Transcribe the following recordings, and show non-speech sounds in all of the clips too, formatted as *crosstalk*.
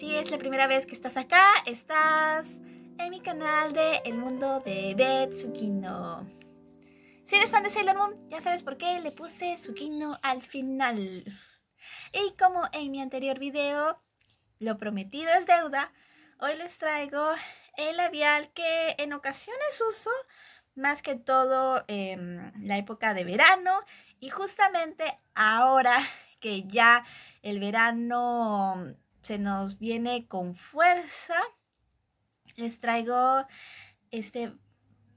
Si es la primera vez que estás acá, estás en mi canal de El Mundo de Betsukino. Si eres fan de Sailor Moon, ya sabes por qué le puse Tsukino al final. Y como en mi anterior video, lo prometido es deuda, hoy les traigo el labial que en ocasiones uso, más que todo en la época de verano y justamente ahora que ya el verano se nos viene con fuerza. Les traigo este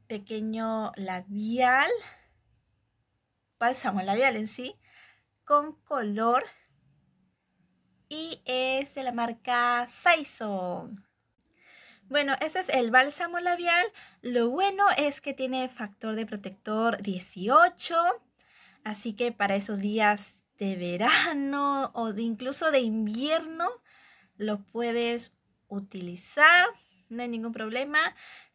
pequeño labial, bálsamo labial en sí, con color y es de la marca Saison. Bueno, este es el bálsamo labial. Lo bueno es que tiene factor de protector 18, así que para esos días de verano o incluso de invierno lo puedes utilizar, no hay ningún problema.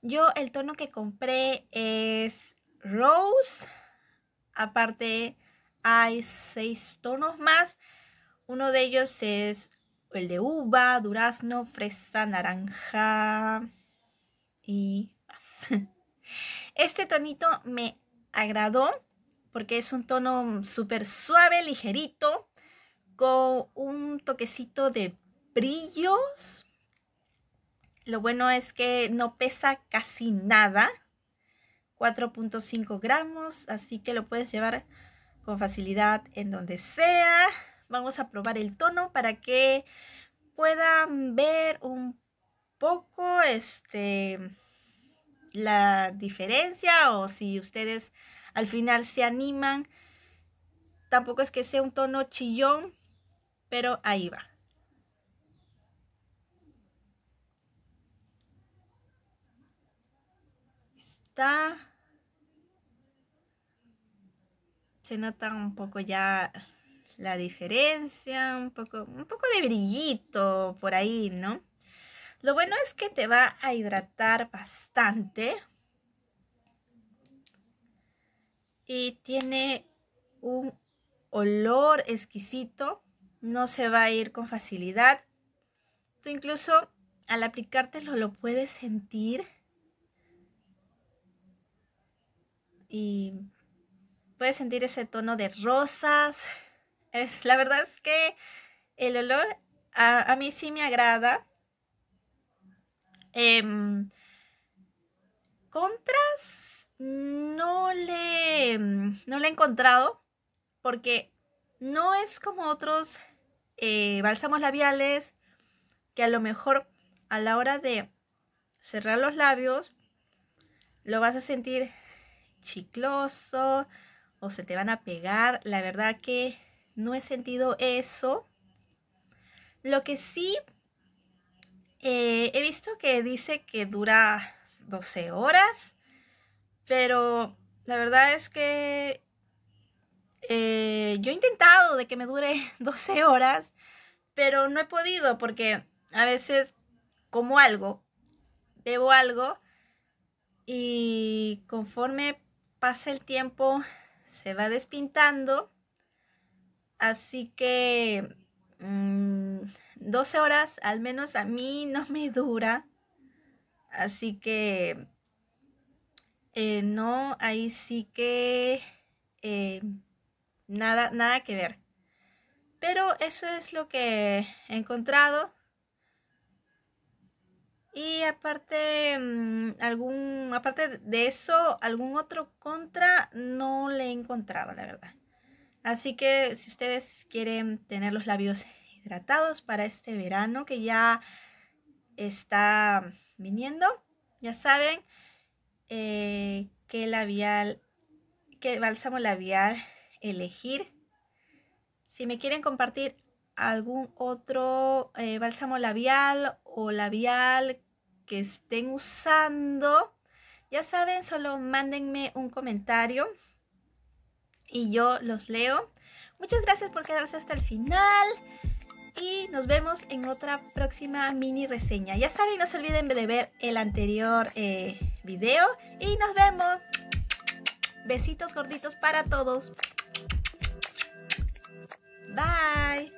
Yo el tono que compré es Rose, aparte hay seis tonos más, uno de ellos es el de uva, durazno, fresa, naranja y más. *laughs* Este tonito me agradó porque es un tono súper suave, ligerito, con un toquecito de brillos. Lo bueno es que no pesa casi nada. 4.5 gramos, así que lo puedes llevar con facilidad en donde sea. Vamos a probar el tono para que puedan ver un poco este, la diferencia o si ustedes al final se animan. Tampoco es que sea un tono chillón, pero ahí va. Se nota un poco ya la diferencia, un poco, un poco de brillito por ahí, ¿no? Lo bueno es que te va a hidratar bastante. Y tiene un olor exquisito. No se va a ir con facilidad. Tú incluso al aplicártelo lo puedes sentir y puedes sentir ese tono de rosas. Es, la verdad es que el olor a, mí sí me agrada. Em, contras no le, mm, no le he encontrado porque no es como otros eh, bálsamos labiales que a lo mejor a la hora de cerrar los labios lo vas a sentir chicloso o se te van a pegar. La verdad que no he sentido eso. Lo que sí eh, he visto que dice que dura 12 horas, pero la verdad es que eh, yo he intentado de que me dure 12 *laughs* horas, pero no he podido porque a veces como algo, bebo algo y conforme pasa el tiempo, se va despintando. Así que 12 mm, horas al menos a mí no me dura. Así que eh, no, ahí sí que eh, nada, nada que ver. Pero eso es lo que he encontrado y aparte, mm, algún, aparte de eso, algún otro contra no le he encontrado, la verdad. Así que si ustedes quieren tener los labios hidratados para este verano que ya está viniendo, ya saben eh, qué labial, qué bálsamo labial elegir. Si me quieren compartir algún otro eh, bálsamo labial o labial que estén usando. Ya saben, solo mándenme un comentario y yo los leo. Muchas gracias por quedarse hasta el final y nos vemos en otra próxima mini reseña. Ya saben, no se olviden de ver el anterior eh, video y nos vemos. Besitos gorditos para todos. Bye.